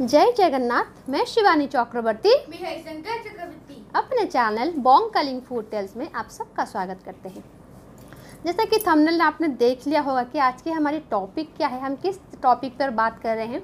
जय जगन्नाथ मैं शिवानी चक्रवर्ती अपने channel Bong Calling Food Tales में आप सबका स्वागत करते हैं जैसा कि थंबनेल आपने देख लिया होगा कि आज की हमारी टॉपिक क्या है हम किस टॉपिक पर बात कर रहे हैं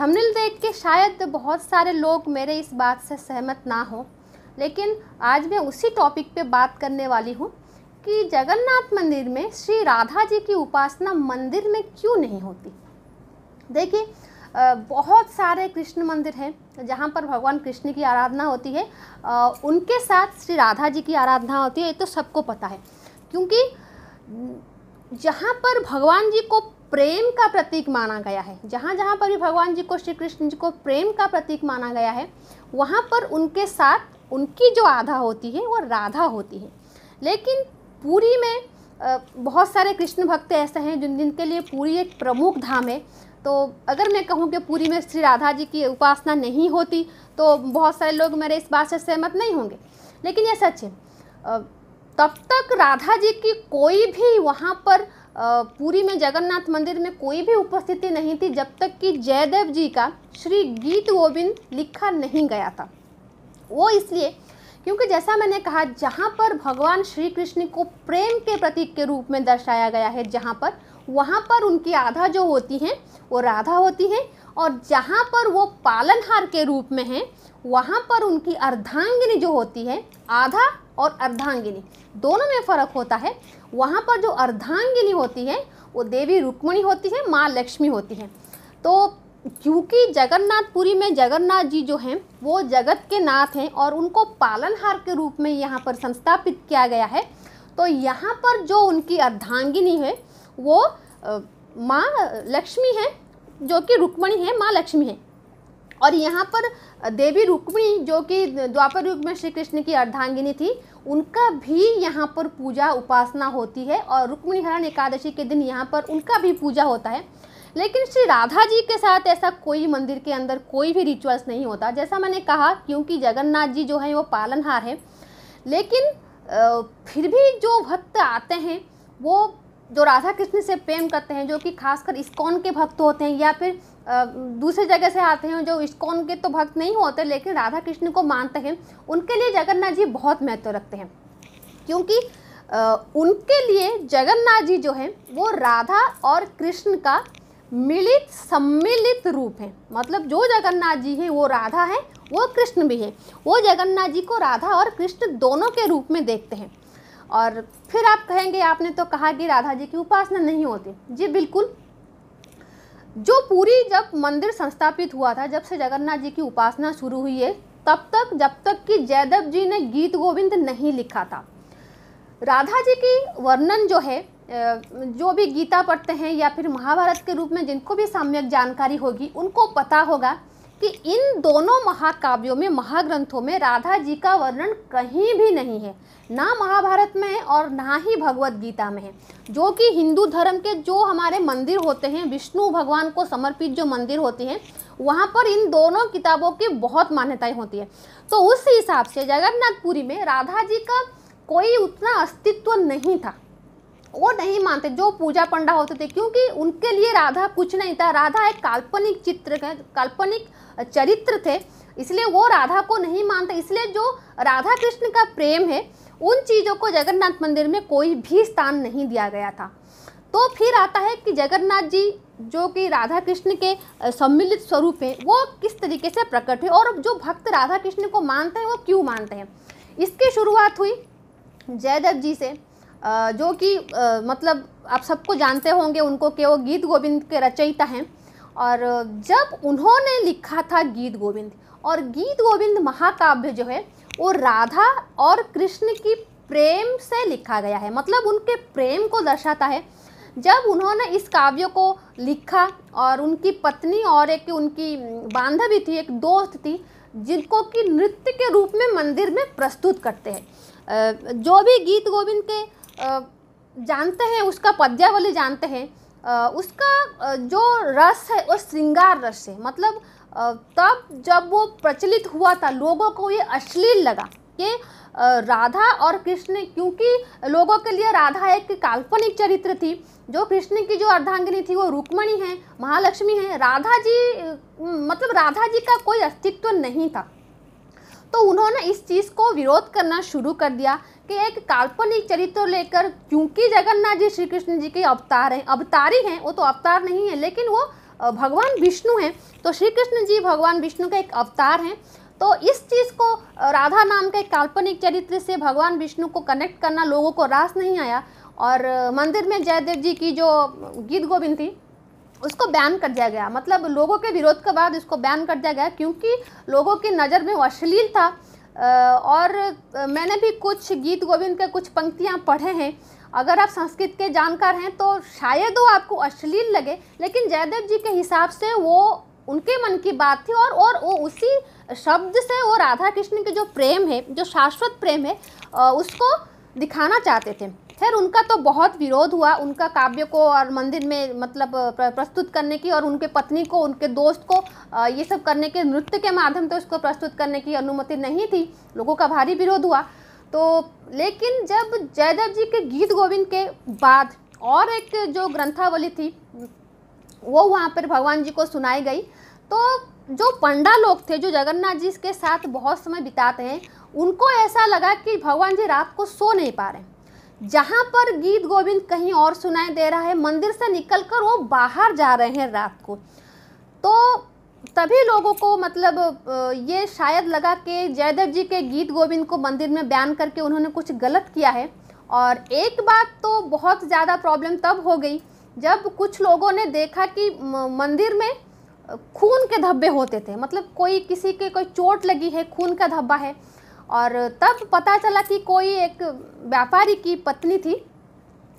थंबनेल देख के शायद बहुत सारे लोग मेरे इस बात से सहमत ना हो लेकिन आज मैं उसी टॉपिक पर बात करने वाली हूँ कि जगन्नाथ मंदिर में श्री राधा जी की उपासना मंदिर में क्यों नहीं होती देखिए बहुत सारे कृष्ण मंदिर हैं जहाँ पर भगवान कृष्ण की आराधना होती है उनके साथ श्री राधा जी की आराधना होती है ये तो सबको पता है क्योंकि जहाँ पर भगवान जी को प्रेम का प्रतीक माना गया है जहाँ जहाँ पर भी भगवान जी को श्री कृष्ण जी को प्रेम का प्रतीक माना गया है वहाँ पर उनके साथ उनकी जो आधा होती है वो राधा होती है लेकिन पूरी में बहुत सारे कृष्ण भक्त ऐसे हैं जिन जिनके लिए पूरी एक प्रमुख धाम है तो अगर मैं कहूँ कि पूरी में श्री राधा जी की उपासना नहीं होती तो बहुत सारे लोग मेरे इस बात से सहमत नहीं होंगे लेकिन यह सच है तब तक राधा जी की कोई भी वहाँ पर पूरी में जगन्नाथ मंदिर में कोई भी उपस्थिति नहीं थी जब तक कि जयदेव जी का श्री गीत गोविंद लिखा नहीं गया था वो इसलिए क्योंकि जैसा मैंने कहा जहाँ पर भगवान श्री कृष्ण को प्रेम के प्रतीक के रूप में दर्शाया गया है जहाँ पर वहाँ पर उनकी आधा जो होती हैं वो राधा होती हैं और जहाँ पर वो पालनहार के रूप में हैं वहाँ पर उनकी अर्धांगिनी जो होती है आधा और अर्धांगिनी दोनों में फ़र्क होता है वहाँ पर जो अर्धांगिनी होती है वो देवी रुक्मणी होती है माँ लक्ष्मी होती है तो क्योंकि जगन्नाथपुरी में जगन्नाथ जी जो हैं वो जगत के नाथ हैं और उनको पालनहार के रूप में यहाँ पर संस्थापित किया गया है तो यहाँ पर जो उनकी अर्धांगिनी है वो माँ लक्ष्मी है जो कि रुक्मणी है माँ लक्ष्मी है और यहाँ पर देवी रुक्मिणी जो कि द्वापर युग में श्री कृष्ण की अर्धांगिनी थी उनका भी यहाँ पर पूजा उपासना होती है और रुक्मिणी हरण एकादशी के दिन यहाँ पर उनका भी पूजा होता है लेकिन श्री राधा जी के साथ ऐसा कोई मंदिर के अंदर कोई भी रिचुअल्स नहीं होता जैसा मैंने कहा क्योंकि जगन्नाथ जी जो हैं वो पालनहार हैं लेकिन फिर भी जो भक्त आते हैं वो जो राधा कृष्ण से प्रेम करते हैं जो कि खासकर इस्कॉन के भक्त होते हैं या फिर दूसरे जगह से आते हैं जो इस्कॉन के तो भक्त नहीं होते लेकिन राधा कृष्ण को मानते हैं उनके लिए जगन्नाथ जी बहुत महत्व रखते हैं क्योंकि उनके लिए जगन्नाथ जी जो हैं वो राधा और कृष्ण का मिलित सम्मिलित रूप है मतलब जो जगन्नाथ जी हैं वो राधा हैं वो कृष्ण भी हैं वो जगन्नाथ जी को राधा और कृष्ण दोनों के रूप में देखते हैं और फिर आप कहेंगे आपने तो कहा कि राधा जी की उपासना नहीं होती जी बिल्कुल जो पूरी जब मंदिर संस्थापित हुआ था जब से जगन्नाथ जी की उपासना शुरू हुई है तब तक जब तक कि जयदेव जी ने गीत गोविंद नहीं लिखा था राधा जी की वर्णन जो है जो भी गीता पढ़ते हैं या फिर महाभारत के रूप में जिनको भी सम्यक जानकारी होगी उनको पता होगा कि इन दोनों महाकाव्यों में महाग्रंथों में राधा जी का वर्णन कहीं भी नहीं है ना महाभारत में है और ना ही भगवत गीता में है जो कि हिंदू धर्म के जो हमारे मंदिर होते हैं विष्णु भगवान को समर्पित जो मंदिर होते हैं वहाँ पर इन दोनों किताबों की बहुत मान्यताएं होती है तो उस हिसाब से जगन्नाथपुरी में राधा जी का कोई उतना अस्तित्व नहीं था वो नहीं मानते जो पूजा पंडा होते थे क्योंकि उनके लिए राधा कुछ नहीं था राधा एक काल्पनिक चित्र काल्पनिक चरित्र थे इसलिए वो राधा को नहीं मानते इसलिए जो राधा कृष्ण का प्रेम है उन चीज़ों को जगन्नाथ मंदिर में कोई भी स्थान नहीं दिया गया था तो फिर आता है कि जगन्नाथ जी जो कि राधा कृष्ण के सम्मिलित स्वरूप हैं वो किस तरीके से प्रकट हुए और जो भक्त राधा कृष्ण को मानते हैं वो क्यों मानते हैं इसकी शुरुआत हुई जयदेव जी से जो कि मतलब आप सबको जानते होंगे उनको कि वो गीत गोविंद के रचयिता हैं और जब उन्होंने लिखा था गीत गोविंद और गीत गोविंद महाकाव्य जो है वो राधा और कृष्ण की प्रेम से लिखा गया है मतलब उनके प्रेम को दर्शाता है जब उन्होंने इस काव्य को लिखा और उनकी पत्नी और एक उनकी बांधवी थी एक दोस्त थी जिनको कि नृत्य के रूप में मंदिर में प्रस्तुत करते हैं जो भी गीत गोविंद के जानते हैं उसका पद्यावली जानते हैं उसका जो रस है वो श्रृंगार रस है मतलब तब जब वो प्रचलित हुआ था लोगों को ये अश्लील लगा कि राधा और कृष्ण क्योंकि लोगों के लिए राधा एक काल्पनिक चरित्र थी जो कृष्ण की जो अर्धांगिनी थी वो रुक्मणी है महालक्ष्मी है राधा जी मतलब राधा जी का कोई अस्तित्व नहीं था तो उन्होंने इस चीज़ को विरोध करना शुरू कर दिया कि एक काल्पनिक चरित्र लेकर क्योंकि जगन्नाथ जी श्री कृष्ण जी के अवतार हैं अवतारी हैं वो तो अवतार नहीं है लेकिन वो भगवान विष्णु हैं तो श्री कृष्ण जी भगवान विष्णु का एक अवतार हैं तो इस चीज़ को राधा नाम के काल्पनिक चरित्र से भगवान विष्णु को कनेक्ट करना लोगों को रास नहीं आया और मंदिर में जयदेव जी की जो गीत गोविंद थी उसको बैन कर दिया गया मतलब लोगों के विरोध के बाद इसको बैन कर दिया गया क्योंकि लोगों की नज़र में वो अश्लील था और मैंने भी कुछ गीत गोविंद के कुछ पंक्तियाँ पढ़े हैं अगर आप संस्कृत के जानकार हैं तो शायद वो आपको अश्लील लगे लेकिन जयदेव जी के हिसाब से वो उनके मन की बात थी और और वो उसी शब्द से वो राधा कृष्ण के जो प्रेम है जो शाश्वत प्रेम है उसको दिखाना चाहते थे खैर उनका तो बहुत विरोध हुआ उनका काव्य को और मंदिर में मतलब प्रस्तुत करने की और उनके पत्नी को उनके दोस्त को ये सब करने के नृत्य के माध्यम से उसको प्रस्तुत करने की अनुमति नहीं थी लोगों का भारी विरोध हुआ तो लेकिन जब जयदेव जी के गीत गोविंद के बाद और एक जो ग्रंथावली थी वो वहाँ पर भगवान जी को सुनाई गई तो जो पंडा लोग थे जो जगन्नाथ जी के साथ बहुत समय बिताते हैं उनको ऐसा लगा कि भगवान जी रात को सो नहीं पा रहे जहाँ पर गीत गोविंद कहीं और सुनाई दे रहा है मंदिर से निकलकर वो बाहर जा रहे हैं रात को तो तभी लोगों को मतलब ये शायद लगा कि जयदेव जी के गीत गोविंद को मंदिर में बयान करके उन्होंने कुछ गलत किया है और एक बात तो बहुत ज़्यादा प्रॉब्लम तब हो गई जब कुछ लोगों ने देखा कि मंदिर में खून के धब्बे होते थे मतलब कोई किसी के कोई चोट लगी है खून का धब्बा है और तब पता चला कि कोई एक व्यापारी की पत्नी थी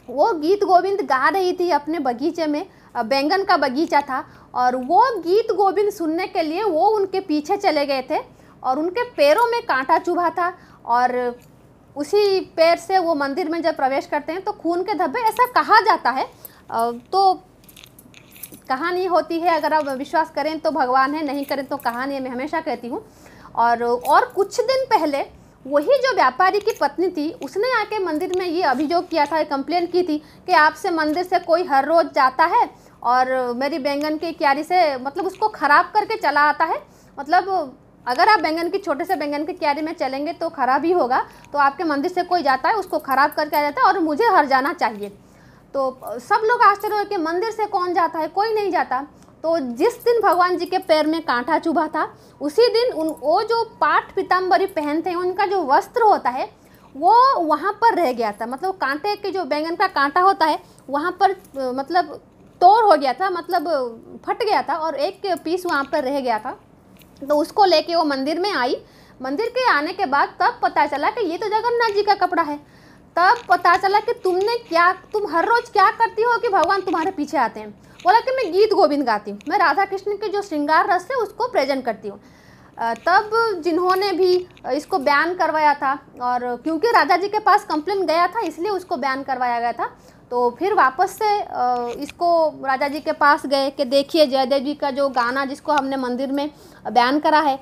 वो गीत गोविंद गा रही थी अपने बगीचे में बैंगन का बगीचा था और वो गीत गोविंद सुनने के लिए वो उनके पीछे चले गए थे और उनके पैरों में कांटा चुभा था और उसी पैर से वो मंदिर में जब प्रवेश करते हैं तो खून के धब्बे ऐसा कहा जाता है तो कहानी होती है अगर आप विश्वास करें तो भगवान है नहीं करें तो कहानी है मैं हमेशा कहती हूँ और और कुछ दिन पहले वही जो व्यापारी की पत्नी थी उसने आके मंदिर में ये अभियोग किया था कंप्लेन की थी कि आपसे मंदिर से कोई हर रोज़ जाता है और मेरी बैंगन की क्यारी से मतलब उसको ख़राब करके चला आता है मतलब अगर आप बैंगन की छोटे से बैंगन की क्यारी में चलेंगे तो ख़राब ही होगा तो आपके मंदिर से कोई जाता है उसको ख़राब करके आ जाता है और मुझे हर जाना चाहिए तो सब लोग आश्चर्य हो कि मंदिर से कौन जाता है कोई नहीं जाता तो जिस दिन भगवान जी के पैर में कांटा चुभा था उसी दिन उन वो जो पाठ पीताम्बरी पहनते हैं उनका जो वस्त्र होता है वो वहाँ पर रह गया था मतलब कांटे के जो बैंगन का कांटा होता है वहाँ पर मतलब तोड़ हो गया था मतलब फट गया था और एक पीस वहाँ पर रह गया था तो उसको लेके वो मंदिर में आई मंदिर के आने के बाद तब पता चला कि ये तो जगन्नाथ जी का कपड़ा है तब पता चला कि तुमने क्या तुम हर रोज़ क्या करती हो कि भगवान तुम्हारे पीछे आते हैं बोला कि मैं गीत गोविंद गाती हूँ मैं राधा कृष्ण के जो श्रृंगार रस है उसको प्रेजेंट करती हूँ तब जिन्होंने भी इसको बैन करवाया था और क्योंकि राजा जी के पास कंप्लेन गया था इसलिए उसको बैन करवाया गया था तो फिर वापस से इसको राजा जी के पास गए कि देखिए जयदेव जी का जो गाना जिसको हमने मंदिर में बयान करा है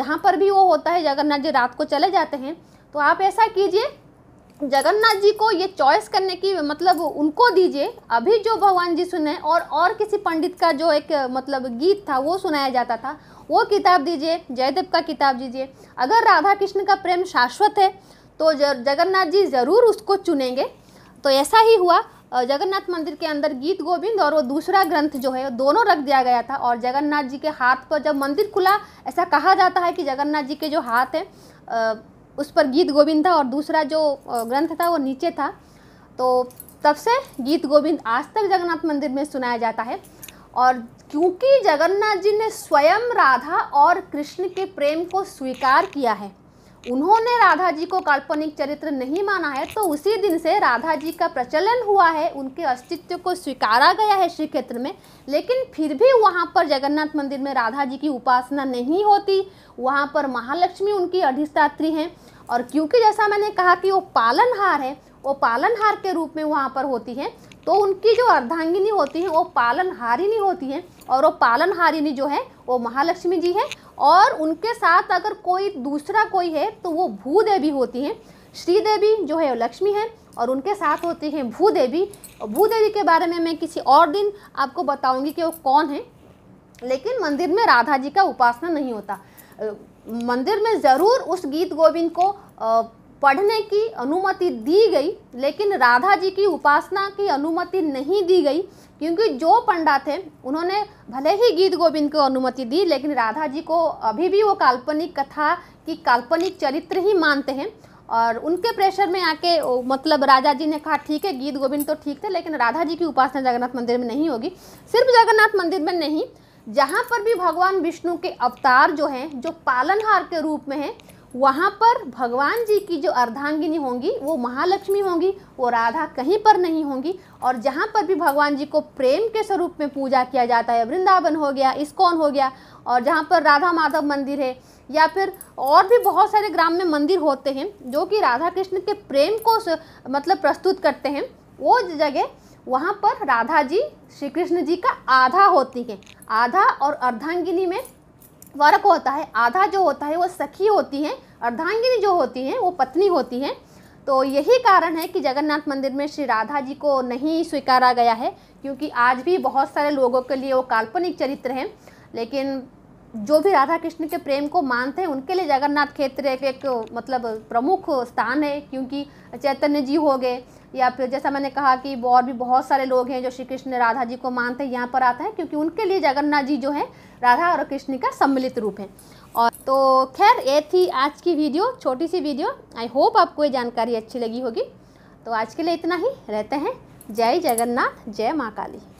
जहाँ पर भी वो होता है जगन्नाथ जी रात को चले जाते हैं तो आप ऐसा कीजिए जगन्नाथ जी को ये चॉइस करने की मतलब उनको दीजिए अभी जो भगवान जी सुने और और किसी पंडित का जो एक मतलब गीत था वो सुनाया जाता था वो किताब दीजिए जयदेव का किताब दीजिए अगर राधा कृष्ण का प्रेम शाश्वत है तो जगन्नाथ जी ज़रूर उसको चुनेंगे तो ऐसा ही हुआ जगन्नाथ मंदिर के अंदर गीत गोविंद और वो दूसरा ग्रंथ जो है दोनों रख दिया गया था और जगन्नाथ जी के हाथ पर जब मंदिर खुला ऐसा कहा जाता है कि जगन्नाथ जी के जो हाथ हैं उस पर गीत गोविंद था और दूसरा जो ग्रंथ था वो नीचे था तो तब से गीत गोविंद आज तक जगन्नाथ मंदिर में सुनाया जाता है और क्योंकि जगन्नाथ जी ने स्वयं राधा और कृष्ण के प्रेम को स्वीकार किया है उन्होंने राधा जी को काल्पनिक चरित्र नहीं माना है तो उसी दिन से राधा जी का प्रचलन हुआ है उनके अस्तित्व को स्वीकारा गया है श्री क्षेत्र में लेकिन फिर भी वहाँ पर जगन्नाथ मंदिर में राधा जी की उपासना नहीं होती वहाँ पर महालक्ष्मी उनकी अधिष्ठात्री हैं और क्योंकि जैसा मैंने कहा कि वो पालनहार है वो पालनहार के रूप में वहाँ पर होती हैं तो उनकी जो अर्धांगिनी होती हैं वो पालनहारिणी होती हैं और वो पालनहारिणी जो है वो महालक्ष्मी जी हैं और उनके साथ अगर कोई दूसरा कोई है तो वो भूदेवी होती हैं श्रीदेवी जो है लक्ष्मी है और उनके साथ होती हैं भूदेवी और भूदेवी के बारे में मैं किसी और दिन आपको बताऊंगी कि वो कौन है लेकिन मंदिर में राधा जी का उपासना नहीं होता मंदिर में ज़रूर उस गीत गोविंद को पढ़ने की अनुमति दी गई लेकिन राधा जी की उपासना की अनुमति नहीं दी गई क्योंकि जो पंडा थे उन्होंने भले ही गीत गोविंद को अनुमति दी लेकिन राधा जी को अभी भी वो काल्पनिक कथा की काल्पनिक चरित्र ही मानते हैं और उनके प्रेशर में आके मतलब राजा जी ने कहा ठीक है गीत गोविंद तो ठीक थे लेकिन राधा जी की उपासना जगन्नाथ मंदिर में नहीं होगी सिर्फ जगन्नाथ मंदिर में नहीं जहाँ पर भी भगवान विष्णु के अवतार जो हैं जो पालनहार के रूप में हैं वहाँ पर भगवान जी की जो अर्धांगिनी होंगी वो महालक्ष्मी होंगी वो राधा कहीं पर नहीं होंगी और जहाँ पर भी भगवान जी को प्रेम के स्वरूप में पूजा किया जाता है वृंदावन हो गया इस्कॉन हो गया और जहाँ पर राधा माधव मंदिर है या फिर और भी बहुत सारे ग्राम में मंदिर होते हैं जो कि राधा कृष्ण के प्रेम को मतलब प्रस्तुत करते हैं वो जगह वहाँ पर राधा जी श्री कृष्ण जी का आधा होती है आधा और अर्धांगिनी में वर्क होता है आधा जो होता है वो सखी होती हैं अर्धांगिनी जो होती हैं वो पत्नी होती हैं तो यही कारण है कि जगन्नाथ मंदिर में श्री राधा जी को नहीं स्वीकारा गया है क्योंकि आज भी बहुत सारे लोगों के लिए वो काल्पनिक चरित्र हैं लेकिन जो भी राधा कृष्ण के प्रेम को मानते हैं उनके लिए जगन्नाथ क्षेत्र एक, एक मतलब प्रमुख स्थान है क्योंकि चैतन्य जी हो गए या फिर जैसा मैंने कहा कि और भी बहुत सारे लोग हैं जो श्री कृष्ण राधा जी को मानते हैं यहाँ पर आते हैं क्योंकि उनके लिए जगन्नाथ जी जो है राधा और कृष्ण का सम्मिलित रूप है और तो खैर ये थी आज की वीडियो छोटी सी वीडियो आई होप आपको ये जानकारी अच्छी लगी होगी तो आज के लिए इतना ही रहते हैं जय जगन्नाथ जय माँ काली